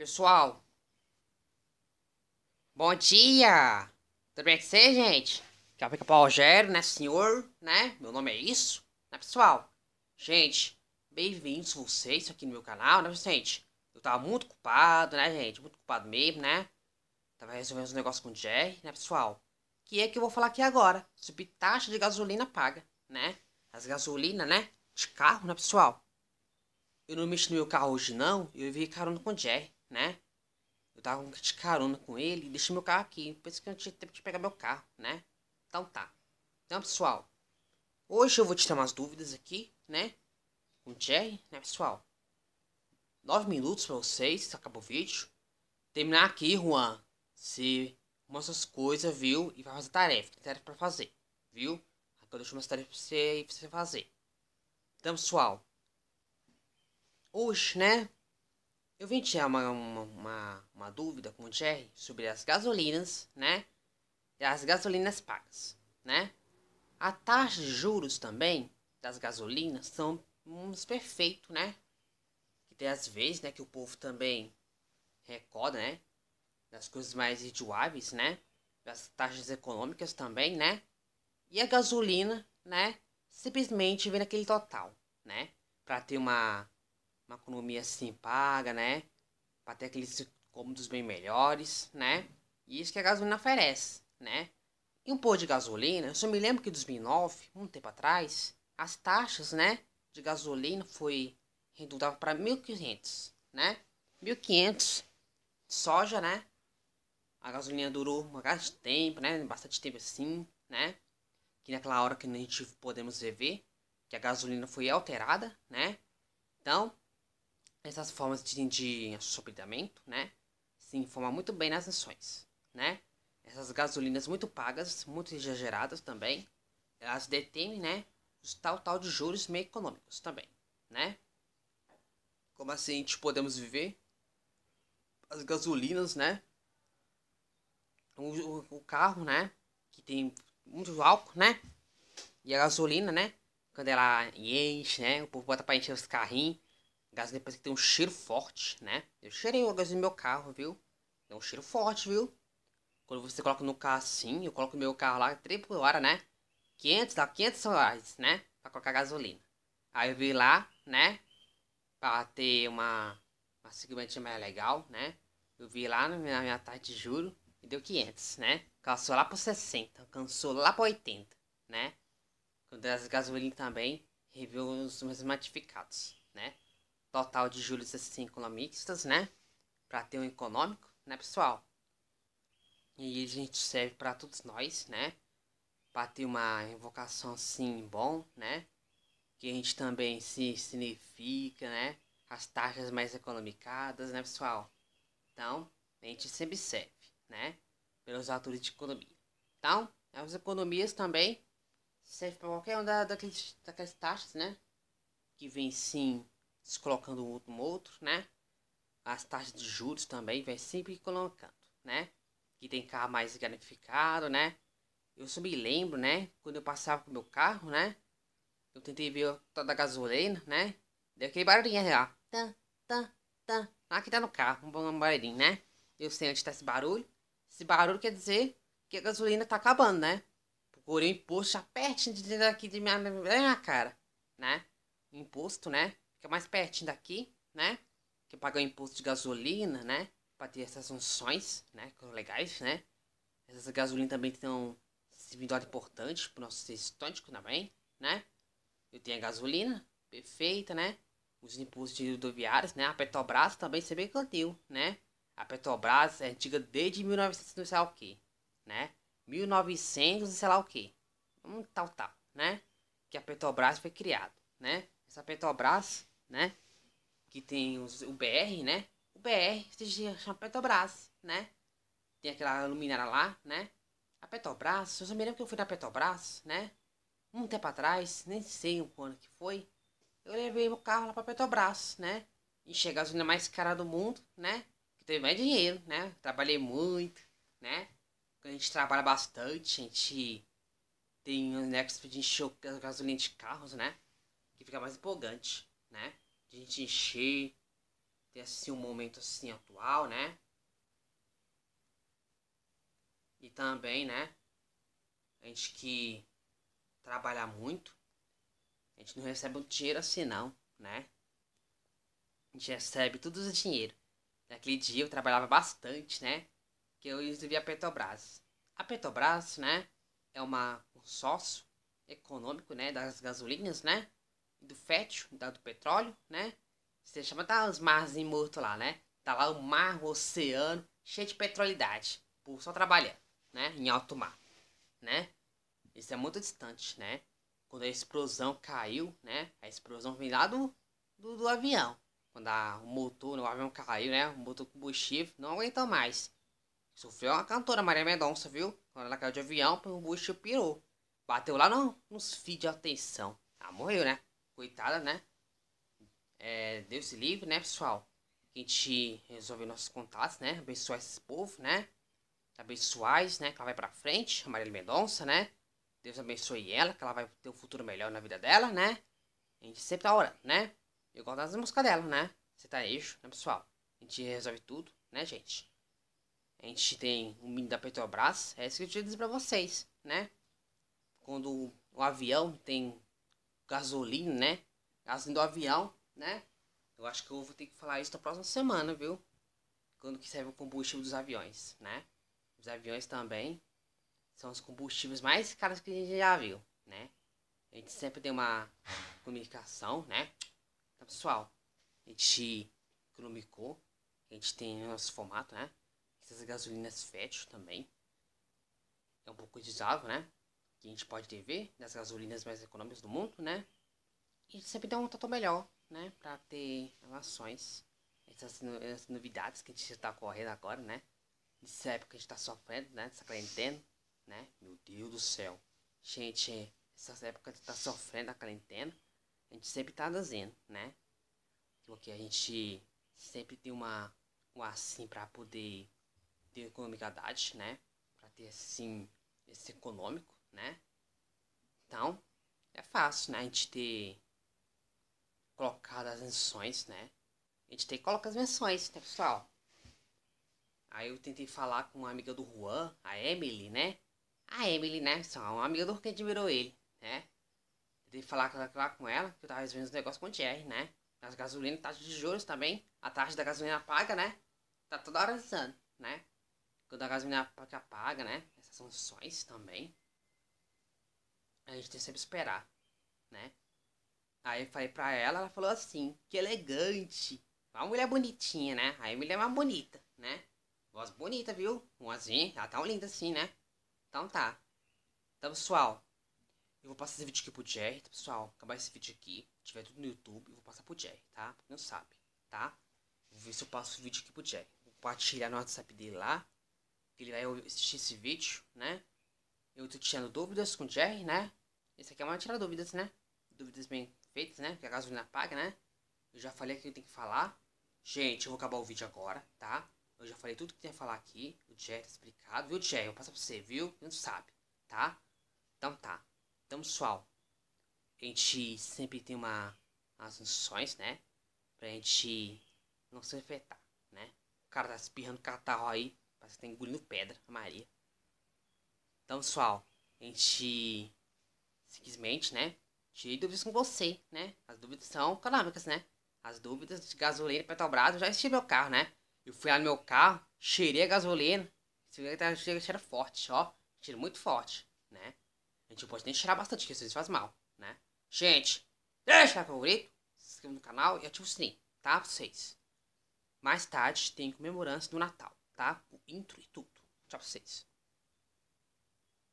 Pessoal. Bom dia. Tudo bem com vocês, gente? Que é o Pica-Pau Rogério, né, senhor? Né? Meu nome é isso, né, pessoal? Gente, bem-vindos vocês aqui no meu canal, né, gente? Eu tava muito culpado, né, gente? Muito culpado mesmo, né? Tava resolvendo um negócio com o Jerry, né, pessoal? Que é que eu vou falar aqui agora. Subir taxa de gasolina paga, né? As gasolinas, né? De carro, né, pessoal? Eu não mexi no meu carro hoje, não. Eu vi carona com o Jerry né? Eu tava de carona com ele deixei meu carro aqui. Por isso que eu não tive tempo de pegar meu carro, né? Então tá. Então, pessoal, hoje eu vou tirar umas dúvidas aqui, né? Com o Jerry, né, pessoal? Nove minutos pra vocês, acabou o vídeo. Terminar aqui, Juan. Se mostra as coisas, viu? E vai fazer tarefa. Tem tarefa pra fazer, viu? Aqui eu deixo umas tarefas pra você, pra você fazer. Então, pessoal. Hoje, né? Eu vim tirar uma, uma, uma, uma dúvida com o Jerry sobre as gasolinas, né? E as gasolinas pagas, né? A taxa de juros também das gasolinas são uns perfeitos, né? Que tem às vezes, né, que o povo também recorda, né? Das coisas mais idioáveis, né? Das taxas econômicas também, né? E a gasolina, né? Simplesmente vem naquele total, né? Para ter uma uma economia assim paga, né? Para ter aqueles cômodos bem melhores, né? E isso que a gasolina oferece, né? E um pouco de gasolina, eu só me lembro que em 2009, um tempo atrás, as taxas, né, de gasolina foi reduzida para 1.500, né? 1.500 soja, né? A gasolina durou bastante tempo, né? Bastante tempo assim, né? Que naquela hora que a gente podemos ver que a gasolina foi alterada, né? Então, essas formas de, de assoberamento, né? Se informa muito bem nas ações, né? Essas gasolinas muito pagas, muito exageradas também, elas detêm, né? Os tal tal de juros meio econômicos também, né? Como assim podemos viver? As gasolinas, né? O, o, o carro, né? Que tem muito álcool, né? E a gasolina, né? Quando ela enche, né? O povo bota pra encher os carrinhos Gasolina parece que tem um cheiro forte, né? Eu cheirei uma gasolina no meu carro, viu? Tem um cheiro forte, viu? Quando você coloca no carro assim, eu coloco meu carro lá, 3 por hora, né? 500, dá 500 reais, né? Pra colocar gasolina. Aí eu vi lá, né? Pra ter uma, uma segmentinha mais legal, né? Eu vi lá na minha, minha taxa de juro e deu 500, né? Cansou lá por 60, alcançou lá por 80, né? Quando as gasolinas também, reviu os meus matificados, né? total de juros assim economistas, né? Para ter um econômico, né, pessoal? E a gente serve para todos nós, né? Para ter uma invocação assim bom, né? Que a gente também se significa, né? As taxas mais economicadas, né, pessoal? Então, a gente sempre serve, né? Pelos atores de economia. Então, as economias também servem para qualquer um daqueles, daquelas taxas, né? Que vem sim se colocando um outro, né? As taxas de juros também vem sempre colocando, né? Que tem carro mais granificado, né? Eu só me lembro, né? Quando eu passava com meu carro, né? Eu tentei ver a da gasolina, né? Deu aquele barulhinho lá. Tá, tá, tá. Ah, que tá no carro, um bom barulhinho, né? Eu sei onde tá esse barulho. Esse barulho quer dizer que a gasolina tá acabando, né? Procurei o imposto já pertinho de daqui de minha, minha cara, né? Imposto, né? que é mais pertinho daqui, né? Que paga o imposto de gasolina, né? Pra ter essas funções, né? Que são legais, né? Essas gasolinas também tem um servidor importante pro nosso estônico também, né? Eu tenho a gasolina, perfeita, né? Os impostos de rodoviários, né? A Petrobras também se bem cantil, né? A Petrobras é antiga desde 1900, sei lá o que, né? 1900, sei lá o que. Um tal, tal, né? Que a Petrobras foi criada, né? Essa Petrobras né? Que tem os, o BR, né? O BR se chama Petrobras, né? Tem aquela luminária lá, né? A Petrobras, eu só me lembro que eu fui na Petrobras, né? Um tempo atrás, nem sei o ano que foi. Eu levei o carro lá pra Petrobras, né? E chegar a gasolina mais cara do mundo, né? Que teve mais dinheiro, né? Trabalhei muito, né? A gente trabalha bastante, a gente tem né, um nexo de encher gasolina de carros, né? Que fica mais empolgante né? De a gente encher, ter assim um momento assim atual, né? E também, né? A gente que trabalha muito, a gente não recebe o dinheiro assim não, né? A gente recebe tudo o dinheiro. Naquele dia eu trabalhava bastante, né? Que eu escrevia a Petrobras. A Petrobras, né? É uma, um sócio econômico, né? Das gasolinas, né? do fértil, da, do petróleo, né? Você chama tá os mares mortos lá, né? Tá lá o mar, o oceano, cheio de petrolidade. Por só trabalhando, né? Em alto mar, né? Isso é muito distante, né? Quando a explosão caiu, né? A explosão vem lá do, do, do avião. Quando a, o motor, o avião caiu, né? O motor combustível não aguentou mais. Sofreu uma cantora, Maria Mendonça, viu? Quando ela caiu de avião, o combustível pirou. Bateu lá no, nos fios de atenção. Ela ah, morreu, né? coitada, né? É, Deus se livre, né, pessoal? Que a gente resolve nossos contatos, né? Abençoar esse povo né? Abençoais, né? Que ela vai pra frente, a Marília Mendonça, né? Deus abençoe ela, que ela vai ter um futuro melhor na vida dela, né? A gente sempre tá orando, né? Eu das músicas dela, né? Você tá eixo, né, pessoal? A gente resolve tudo, né, gente? A gente tem o um mini da Petrobras, é isso que eu tinha dizer pra vocês, né? Quando o avião tem gasolina, né? Gasolina do avião, né? Eu acho que eu vou ter que falar isso na próxima semana, viu? Quando que serve o combustível dos aviões, né? Os aviões também são os combustíveis mais caros que a gente já viu, né? A gente sempre tem uma comunicação, né? Então, pessoal, a gente economicou, a gente tem nosso formato, né? Essas gasolinas fetch também. É um pouco utilizável, né? que a gente pode ver das gasolinas mais econômicas do mundo, né? E sempre dá um tanto melhor, né? Pra ter relações, essas, essas novidades que a gente está correndo agora, né? Nessa época que a gente está sofrendo, né? Essa quarentena, né? Meu Deus do céu. Gente, é, essa época que a gente tá sofrendo a quarentena, a gente sempre tá dizendo, né? Porque a gente sempre tem uma, um assim para poder ter economicidade, né? Para ter assim, esse econômico, né? Então, é fácil, né? A gente ter colocado as menções, né? A gente tem que colocar as menções, né, pessoal? Aí eu tentei falar com uma amiga do Juan, a Emily, né? A Emily, né, pessoal? Uma amiga do Juan que admirou ele, né? Tentei falar com ela, que eu tava resolvendo os negócios com o Jerry, né? As gasolinas, taxa de juros também. A taxa da gasolina paga, né? Tá toda hora lançando, né? Quando a gasolina paga, paga, né? Essas sanções também. A gente tem que sempre esperar, né? Aí eu falei pra ela, ela falou assim, que elegante. Uma mulher bonitinha, né? Aí a mulher é mais bonita, né? Voz bonita, viu? assim, ela tá linda assim, né? Então tá. Então, pessoal, eu vou passar esse vídeo aqui pro Jerry, tá, pessoal? Acabar esse vídeo aqui, tiver tudo no YouTube, eu vou passar pro Jerry, tá? Não sabe, tá? Vou ver se eu passo o vídeo aqui pro Jerry. Vou compartilhar no WhatsApp dele lá, que ele vai assistir esse vídeo, né? Eu tô tirando dúvidas com o Jerry, né? Esse aqui é uma tirar dúvidas, né? Dúvidas bem feitas, né? Porque a gasolina paga, né? Eu já falei que eu tenho que falar. Gente, eu vou acabar o vídeo agora, tá? Eu já falei tudo que tem a falar aqui. O Jerry tá explicado, viu, Jerry? Eu passo pra você, viu? Não sabe, tá? Então tá. Então, pessoal, a gente sempre tem uma as noções, né? Pra gente não se afetar, né? O cara tá espirrando catarro aí, parece que tá engolindo pedra, a Maria. Então, pessoal, a gente simplesmente, né? tirei dúvidas com você, né? As dúvidas são econômicas, né? As dúvidas de gasolina, Petrobras, eu já estive meu carro, né? Eu fui lá no meu carro, cheirei a gasolina. Você vê que tá cheira, forte, ó. Cheira muito forte, né? A gente pode nem cheirar bastante, porque isso faz mal, né? Gente, deixa o favorito, se inscreva no canal e ativa o sininho, tá? Pra vocês. Mais tarde tem comemorança do Natal, tá? O intro e tudo. Tchau pra vocês.